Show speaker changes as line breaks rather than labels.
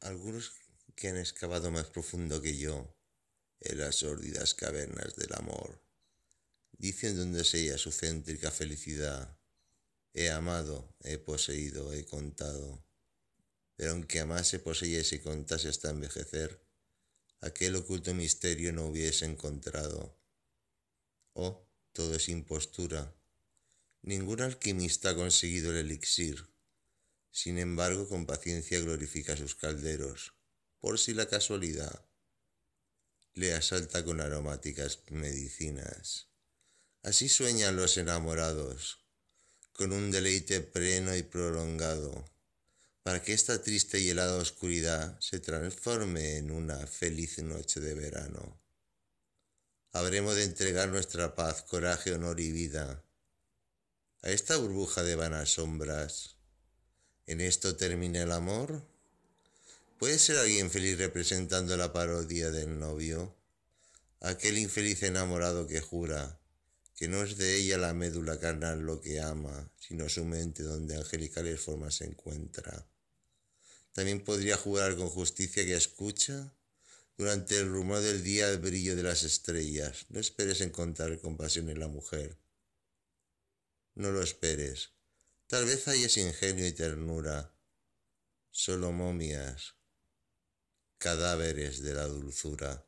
algunos que han excavado más profundo que yo en las sórdidas cavernas del amor. Dicen donde se ella su céntrica felicidad. He amado, he poseído, he contado. Pero aunque amase, poseyese y contase hasta envejecer, aquel oculto misterio no hubiese encontrado. Oh, todo es impostura. Ningún alquimista ha conseguido el elixir sin embargo, con paciencia glorifica sus calderos, por si la casualidad le asalta con aromáticas medicinas. Así sueñan los enamorados, con un deleite pleno y prolongado, para que esta triste y helada oscuridad se transforme en una feliz noche de verano. Habremos de entregar nuestra paz, coraje, honor y vida a esta burbuja de vanas sombras ¿En esto termina el amor? ¿Puede ser alguien feliz representando la parodia del novio? Aquel infeliz enamorado que jura que no es de ella la médula carnal lo que ama, sino su mente donde angelicales formas se encuentra. También podría jurar con justicia que escucha durante el rumor del día el brillo de las estrellas. No esperes encontrar compasión en la mujer. No lo esperes. Tal vez hay es ingenio y ternura, solo momias, cadáveres de la dulzura.